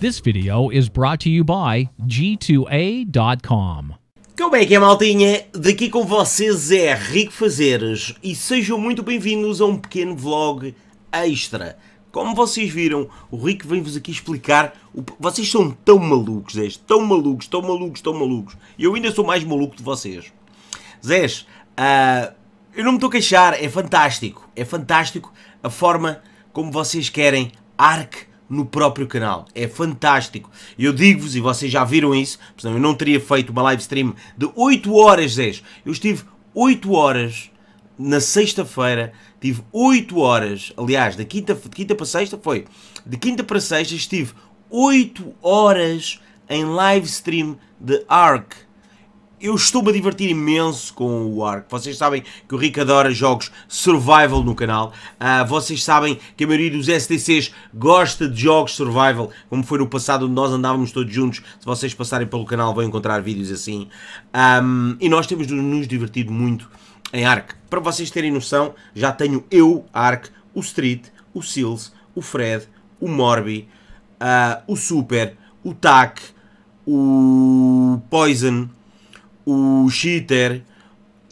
This video is brought to you by G2A.com. Como é que é, maldinha? Daqui com vocês é Rico Fazeres e sejam muito bem-vindos a um pequeno vlog extra. Como vocês viram, o Rico vem-vos aqui explicar. O... Vocês são tão malucos, Zés, tão malucos, tão malucos, tão malucos. E eu ainda sou mais maluco de vocês. Zés, uh, eu não me estou a queixar, é fantástico. É fantástico a forma como vocês querem arque no próprio canal. É fantástico. Eu digo-vos, e vocês já viram isso, senão eu não teria feito uma live stream de 8 horas, 10. Eu estive 8 horas na sexta-feira, tive 8 horas, aliás, da quinta, de quinta para sexta foi, de quinta para sexta estive 8 horas em live stream de ARK eu estou-me a divertir imenso com o Ark. Vocês sabem que o Rick adora jogos survival no canal. Uh, vocês sabem que a maioria dos STCs gosta de jogos survival, como foi no passado onde nós andávamos todos juntos. Se vocês passarem pelo canal vão encontrar vídeos assim. Um, e nós temos nos divertido muito em Ark. Para vocês terem noção, já tenho eu, Ark, o Street, o Seals, o Fred, o Morbi, uh, o Super, o TAC, o Poison o cheater,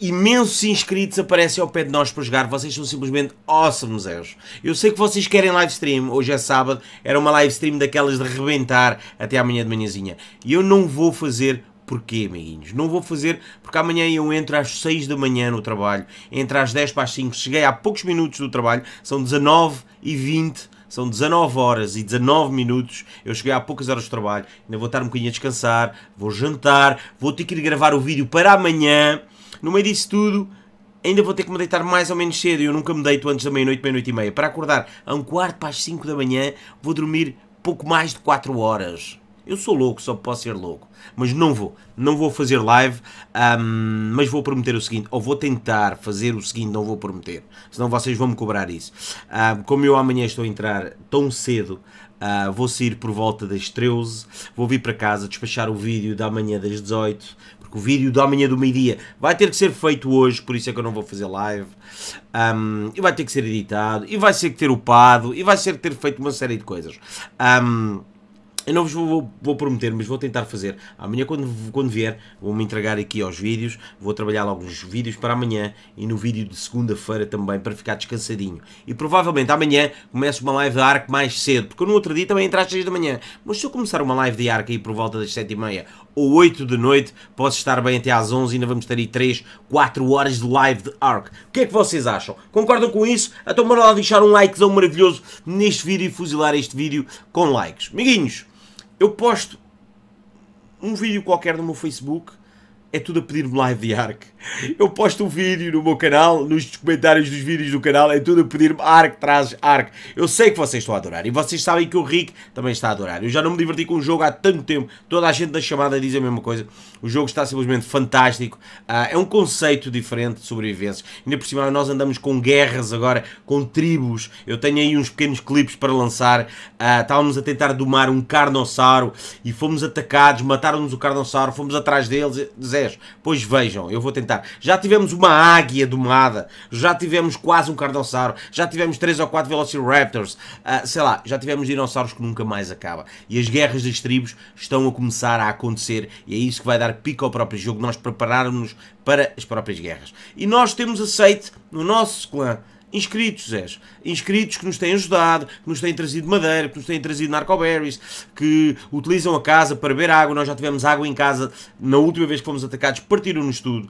imensos inscritos aparecem ao pé de nós para jogar. Vocês são simplesmente awesome, Zeus. Eu sei que vocês querem live stream. Hoje é sábado, era uma live stream daquelas de rebentar até amanhã de manhãzinha. E eu não vou fazer Porquê, amiguinhos? Não vou fazer, porque amanhã eu entro às 6 da manhã no trabalho, entro às 10 para as 5, cheguei há poucos minutos do trabalho, são 19 e 20 são 19 horas e 19 minutos. Eu cheguei há poucas horas de trabalho. Ainda vou estar um bocadinho a descansar. Vou jantar. Vou ter que ir gravar o vídeo para amanhã. No meio disso tudo, ainda vou ter que me deitar mais ou menos cedo. Eu nunca me deito antes da meia-noite, meia-noite e meia. Para acordar a um quarto para as 5 da manhã, vou dormir pouco mais de 4 horas. Eu sou louco, só posso ser louco. Mas não vou. Não vou fazer live. Um, mas vou prometer o seguinte. Ou vou tentar fazer o seguinte, não vou prometer. Senão vocês vão me cobrar isso. Um, como eu amanhã estou a entrar tão cedo, Uh, vou sair por volta das 13, vou vir para casa despachar o vídeo da manhã das 18, porque o vídeo da manhã do meio-dia vai ter que ser feito hoje, por isso é que eu não vou fazer live, um, e vai ter que ser editado, e vai ser que ter upado, e vai ser que ter feito uma série de coisas. Um, eu não vos vou, vou, vou, prometer, mas vou tentar fazer. Amanhã, quando, quando vier, vou-me entregar aqui aos vídeos. Vou trabalhar alguns vídeos para amanhã e no vídeo de segunda-feira também, para ficar descansadinho. E provavelmente amanhã começo uma live de ARC mais cedo, porque no outro dia também entra às 6 da manhã. Mas se eu começar uma live de ARC aí por volta das 7 e meia ou 8 da noite, posso estar bem até às 11 e ainda vamos ter aí 3, 4 horas de live de ARC. O que é que vocês acham? Concordam com isso? Então bora lá deixar um likezão maravilhoso neste vídeo e fuzilar este vídeo com likes. Amiguinhos, eu posto um vídeo qualquer no meu Facebook é tudo a pedir-me live de ARC. Eu posto um vídeo no meu canal, nos comentários dos vídeos do canal, é tudo a pedir-me ARC, traz ARC. Eu sei que vocês estão a adorar e vocês sabem que o Rick também está a adorar. Eu já não me diverti com o jogo há tanto tempo, toda a gente da chamada diz a mesma coisa. O jogo está simplesmente fantástico, ah, é um conceito diferente de sobrevivência. Ainda por cima nós andamos com guerras agora, com tribos, eu tenho aí uns pequenos clipes para lançar. Ah, estávamos a tentar domar um carnossauro e fomos atacados, mataram-nos o carnossauro, fomos atrás deles, Pois vejam, eu vou tentar. Já tivemos uma águia domada, já tivemos quase um cardiossauro, já tivemos 3 ou 4 velociraptors, uh, sei lá, já tivemos dinossauros que nunca mais acaba. E as guerras das tribos estão a começar a acontecer e é isso que vai dar pico ao próprio jogo, nós prepararmos para as próprias guerras. E nós temos aceite no nosso clã inscritos, Zé. Inscritos que nos têm ajudado, que nos têm trazido madeira, que nos têm trazido narcoberries, que utilizam a casa para beber água. Nós já tivemos água em casa na última vez que fomos atacados, partiram-nos tudo.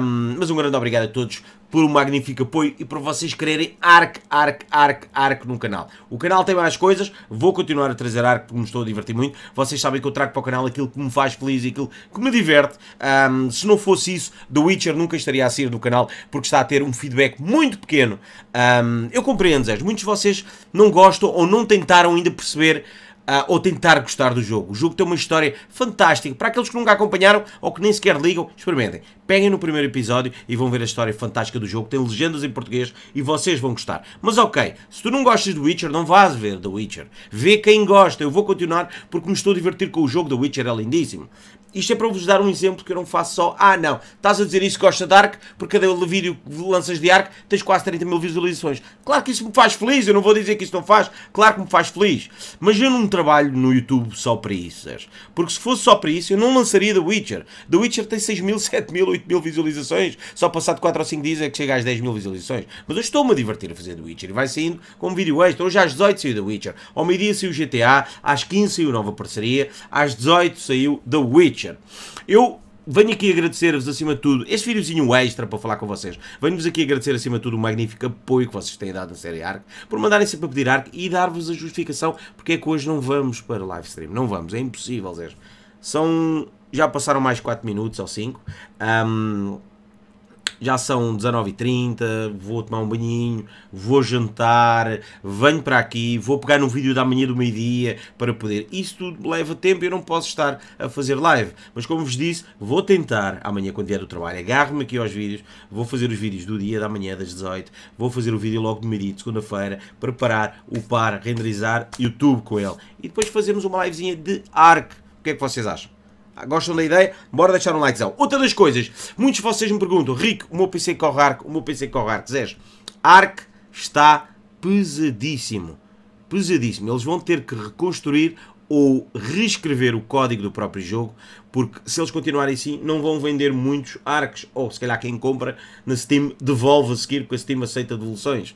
Um, mas um grande obrigado a todos por um magnífico apoio e por vocês quererem arc, arc, arc, arc no canal. O canal tem mais coisas, vou continuar a trazer arc porque me estou a divertir muito. Vocês sabem que eu trago para o canal aquilo que me faz feliz e aquilo que me diverte. Um, se não fosse isso, The Witcher nunca estaria a sair do canal porque está a ter um feedback muito pequeno. Um, eu compreendo, Zé, muitos de vocês não gostam ou não tentaram ainda perceber Uh, ou tentar gostar do jogo. O jogo tem uma história fantástica. Para aqueles que nunca acompanharam ou que nem sequer ligam, experimentem. Peguem no primeiro episódio e vão ver a história fantástica do jogo. Tem legendas em português e vocês vão gostar. Mas ok, se tu não gostas do Witcher, não vás ver The Witcher. Vê quem gosta. Eu vou continuar porque me estou a divertir com o jogo. The Witcher é lindíssimo. Isto é para vos dar um exemplo que eu não faço só. Ah, não, estás a dizer isso, gosta de arco, porque cada vídeo que lanças de arco tens quase 30 mil visualizações. Claro que isso me faz feliz, eu não vou dizer que isso não faz, claro que me faz feliz. Mas eu não trabalho no YouTube só para isso, porque se fosse só para isso eu não lançaria The Witcher. The Witcher tem 6 mil, 7 mil, 8 mil visualizações, só passado 4 ou 5 dias é que chega às 10 mil visualizações. Mas eu estou-me a divertir a fazer The Witcher e vai saindo com um vídeo extra. Hoje às 18 saiu The Witcher, ao meio-dia saiu GTA, às 15 saiu nova parceria, às 18 saiu The Witcher. Eu venho aqui agradecer-vos acima de tudo este videozinho extra para falar com vocês. Venho-vos aqui agradecer acima de tudo o magnífico apoio que vocês têm dado na série ARC, por mandarem sempre a pedir ARC e dar-vos a justificação porque é que hoje não vamos para live stream. Não vamos, é impossível, Zé. São. Já passaram mais 4 minutos ou 5. Um, já são 19h30, vou tomar um banhinho, vou jantar, venho para aqui, vou pegar um vídeo da manhã do meio-dia para poder. Isso tudo leva tempo e eu não posso estar a fazer live. Mas como vos disse, vou tentar amanhã quando vier do trabalho, agarro-me aqui aos vídeos, vou fazer os vídeos do dia, da manhã, das 18 vou fazer o vídeo logo de meio-dia, segunda-feira, preparar, upar, renderizar, YouTube com ele. E depois fazemos uma livezinha de ARC. O que é que vocês acham? Gostam da ideia? Bora deixar um likezão. Outra das coisas, muitos de vocês me perguntam, Rick, o meu PC corre ARC, o meu PC corre ARC. Zés, ARC está pesadíssimo. Pesadíssimo. Eles vão ter que reconstruir ou reescrever o código do próprio jogo, porque se eles continuarem assim, não vão vender muitos arcs, ou se calhar quem compra na Steam devolve a seguir, porque a Steam aceita devoluções.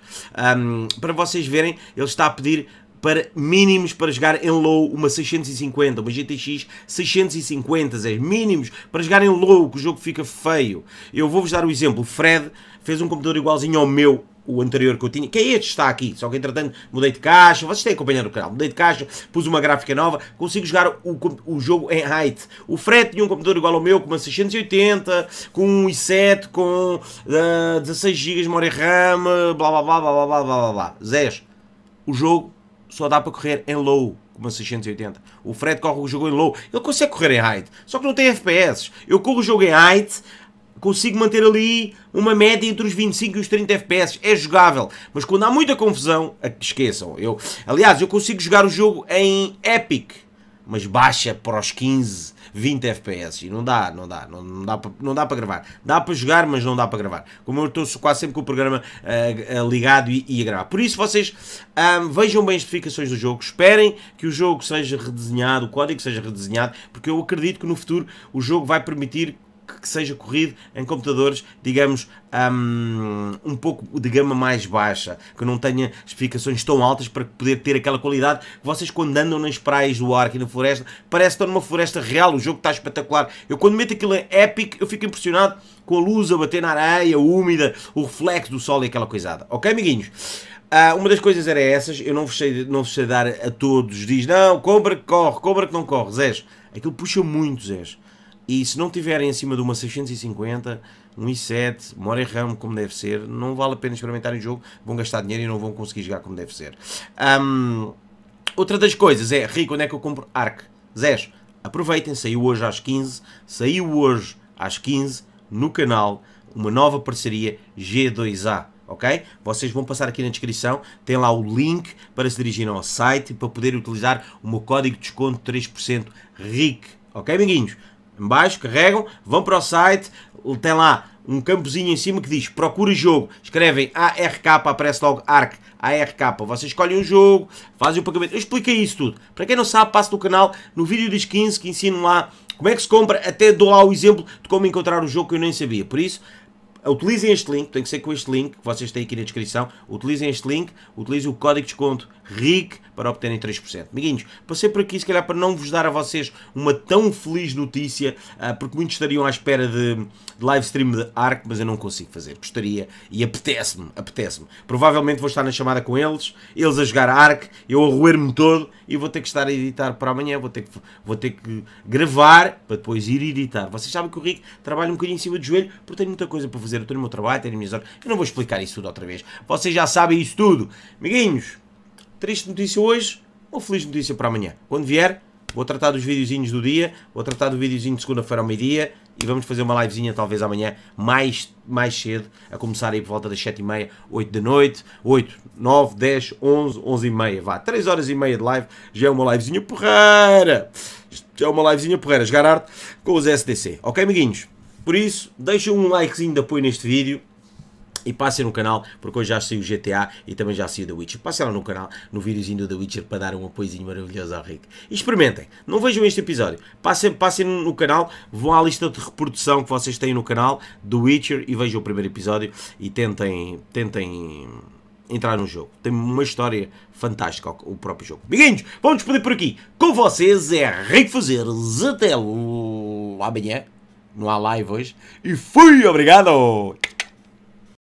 Um, para vocês verem, ele está a pedir para mínimos para jogar em low uma 650, uma GTX 650, é mínimos para jogar em low que o jogo fica feio. Eu vou-vos dar o um exemplo, o Fred fez um computador igualzinho ao meu, o anterior que eu tinha, que é este está aqui, só que entretanto mudei de caixa, vocês têm acompanhado o canal, mudei de caixa, pus uma gráfica nova, consigo jogar o, o jogo em height. O Fred tinha um computador igual ao meu, com uma 680, com um i7, com uh, 16 GB de memória RAM, blá blá blá blá blá blá blá blá, Zés, o jogo só dá para correr em low, como a 680. O Fred corre o jogo em low. Ele consegue correr em height, só que não tem FPS. Eu corro o jogo em height, consigo manter ali uma média entre os 25 e os 30 FPS. É jogável. Mas quando há muita confusão, esqueçam. Eu, aliás, eu consigo jogar o jogo em Epic, mas baixa para os 15 20 FPS. E não dá, não dá, não, não dá, não dá para gravar. Dá para jogar, mas não dá para gravar. Como eu estou quase sempre com o programa uh, uh, ligado e, e, a gravar. Por isso, vocês um, vejam bem as especificações do jogo. Esperem que o jogo seja redesenhado, o código seja redesenhado, porque eu acredito que no futuro o jogo vai permitir que seja corrido em computadores, digamos, um, um pouco de gama mais baixa, que não tenha especificações tão altas para poder ter aquela qualidade que vocês quando andam nas praias do ar aqui na floresta, parece estar numa floresta real, o jogo está espetacular. Eu quando meto aquilo é épico, eu fico impressionado com a luz a bater na areia úmida, o reflexo do sol e aquela coisada. Ok, amiguinhos? Ah, uma das coisas era essas, eu não vos sei, não vos sei dar a todos, diz não, compra que corre, compra que não corre, Zés. Aquilo puxa muito, Zés. E se não tiverem acima de uma 650, um i7, more RAM como deve ser, não vale a pena experimentar o jogo, vão gastar dinheiro e não vão conseguir jogar como deve ser. Um, outra das coisas é, Rico, onde é que eu compro ARC? Zés, aproveitem, saiu hoje às 15, saiu hoje às 15 no canal uma nova parceria G2A ok? Vocês vão passar aqui na descrição, tem lá o link para se dirigirem ao site para poder utilizar o meu código de desconto 3% RIC, ok, amiguinhos? embaixo, carregam, vão para o site, tem lá um campozinho em cima que diz procura jogo, escrevem ARK, aparece logo ARK, ARK, vocês escolhem o jogo, fazem o pagamento, eu expliquei isso tudo, para quem não sabe, passo no canal, no vídeo dos 15 que ensino lá como é que se compra, até dou lá o exemplo de como encontrar o jogo que eu nem sabia, por isso, utilizem este link, tem que ser com este link que vocês têm aqui na descrição, utilizem este link, utilizem o código de desconto RIC para obterem 3%. Amiguinhos, passei por aqui se calhar para não vos dar a vocês uma tão feliz notícia, ah, porque muitos estariam à espera de, live stream de ARC, mas eu não consigo fazer. Gostaria e apetece-me, apetece-me. Provavelmente vou estar na chamada com eles, eles a jogar ARC, eu a roer-me todo e vou ter que estar a editar para amanhã, vou ter que, vou ter que gravar para depois ir editar. Vocês sabem que o Rick trabalha um bocadinho em cima do joelho, porque tenho muita coisa para fazer, eu tenho o meu trabalho, tenho as minhas horas, eu não vou explicar isso tudo outra vez. Vocês já sabem isso tudo. Amiguinhos, triste notícia hoje, uma feliz notícia para amanhã. Quando vier, vou tratar dos videozinhos do dia, vou tratar do videozinho de segunda-feira ao meio-dia e vamos fazer uma livezinha talvez amanhã mais, mais cedo, a começar aí por volta das 7h30, 8 da noite, 8, 9, 10, 11, 11 h 30 vá, 3 horas e meia de live, já é uma livezinha porreira, já é uma livezinha porreira, jogar arte com os SDC, ok amiguinhos? Por isso, deixem um likezinho de apoio neste vídeo, e passem no canal, porque hoje já saiu o GTA e também já saiu The Witcher. Passem lá no canal, no videozinho do The Witcher, para dar um apoiozinho maravilhoso ao Rick. experimentem, não vejam este episódio. Passem, passem no canal, vão à lista de reprodução que vocês têm no canal do Witcher e vejam o primeiro episódio e tentem, tentem entrar no jogo. Tem uma história fantástica o próprio jogo. Amiguinhos, vamos despedir por aqui. Com vocês é Rick Fazeres. Até amanhã. Não há live hoje. E fui, obrigado!